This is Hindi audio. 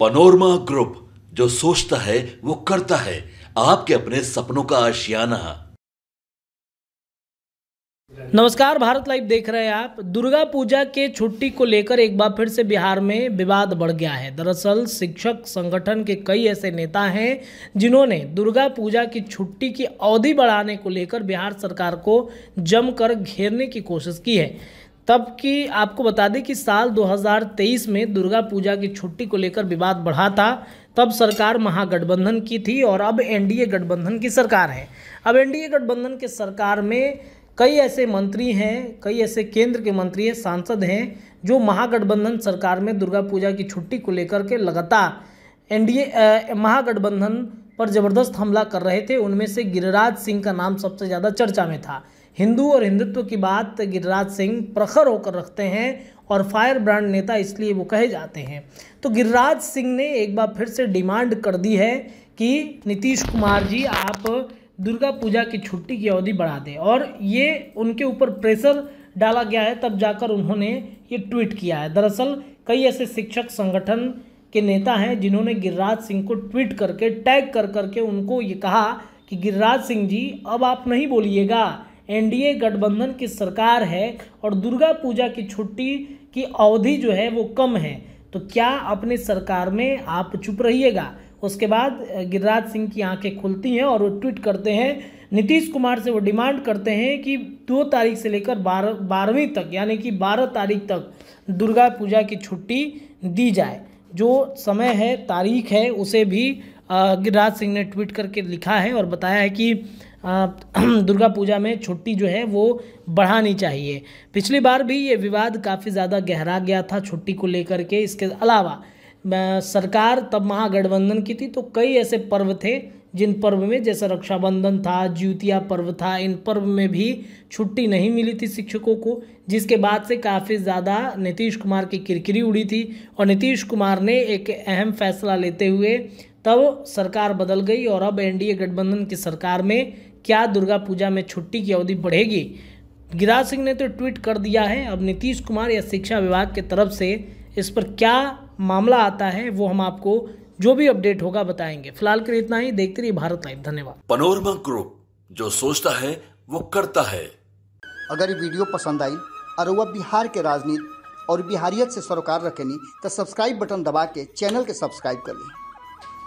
पनोरमा ग्रुप जो सोचता है वो करता है आपके अपने सपनों का आशियाना नमस्कार भारत लाइव देख रहे हैं आप दुर्गा पूजा के छुट्टी को लेकर एक बार फिर से बिहार में विवाद बढ़ गया है दरअसल शिक्षक संगठन के कई ऐसे नेता हैं जिन्होंने दुर्गा पूजा की छुट्टी की अवधि बढ़ाने को लेकर बिहार सरकार को जमकर घेरने की कोशिश की है तब कि आपको बता दें कि साल 2023 में दुर्गा पूजा की छुट्टी को लेकर विवाद बढ़ा था तब सरकार महागठबंधन की थी और अब एनडीए गठबंधन की सरकार है अब एनडीए गठबंधन के सरकार में कई ऐसे मंत्री हैं कई ऐसे केंद्र के मंत्री हैं सांसद हैं जो महागठबंधन सरकार में दुर्गा पूजा की छुट्टी को लेकर के लगातार एन महागठबंधन पर ज़बरदस्त हमला कर रहे थे उनमें से गिरिराज सिंह का नाम सबसे ज़्यादा चर्चा में था हिंदू और हिंदुत्व की बात गिरिराज सिंह प्रखर होकर रखते हैं और फायर ब्रांड नेता इसलिए वो कहे जाते हैं तो गिरिराज सिंह ने एक बार फिर से डिमांड कर दी है कि नीतीश कुमार जी आप दुर्गा पूजा की छुट्टी की अवधि बढ़ा दें और ये उनके ऊपर प्रेशर डाला गया है तब जाकर उन्होंने ये ट्वीट किया है दरअसल कई ऐसे शिक्षक संगठन के नेता हैं जिन्होंने गिरिराज सिंह को ट्वीट करके टैग कर करके उनको ये कहा कि गिरिराज सिंह जी अब आप नहीं बोलिएगा एनडीए गठबंधन की सरकार है और दुर्गा पूजा की छुट्टी की अवधि जो है वो कम है तो क्या अपनी सरकार में आप चुप रहिएगा उसके बाद गिरिराज सिंह की आंखें खुलती हैं और वो ट्वीट करते हैं नीतीश कुमार से वो डिमांड करते हैं कि दो तारीख से लेकर बारह बारहवीं तक यानी कि बारह तारीख तक दुर्गा पूजा की छुट्टी दी जाए जो समय है तारीख है उसे भी गिरिराज सिंह ने ट्वीट करके लिखा है और बताया है कि दुर्गा पूजा में छुट्टी जो है वो बढ़ानी चाहिए पिछली बार भी ये विवाद काफ़ी ज़्यादा गहरा गया था छुट्टी को लेकर के इसके अलावा सरकार तब महागठबंधन की थी तो कई ऐसे पर्व थे जिन पर्व में जैसे रक्षाबंधन था ज्यूतिया पर्व था इन पर्व में भी छुट्टी नहीं मिली थी शिक्षकों को जिसके बाद से काफ़ी ज़्यादा नीतीश कुमार की किरकिरी उड़ी थी और नीतीश कुमार ने एक अहम फैसला लेते हुए तब सरकार बदल गई और अब एनडीए गठबंधन की सरकार में क्या दुर्गा पूजा में छुट्टी की अवधि बढ़ेगी गिरिराज सिंह ने तो ट्वीट कर दिया है अब नीतीश कुमार या शिक्षा विभाग के तरफ से इस पर क्या मामला आता है वो हम आपको जो भी अपडेट होगा बताएंगे फिलहाल के लिए इतना ही देखते रहिए भारत लाइव धन्यवाद पनोरमा ग्रुप जो सोचता है वो करता है अगर ये वीडियो पसंद आई और वह बिहार के राजनीति और बिहारियत से सरोकार रखेनी तो सब्सक्राइब बटन दबा के चैनल के सब्सक्राइब कर लें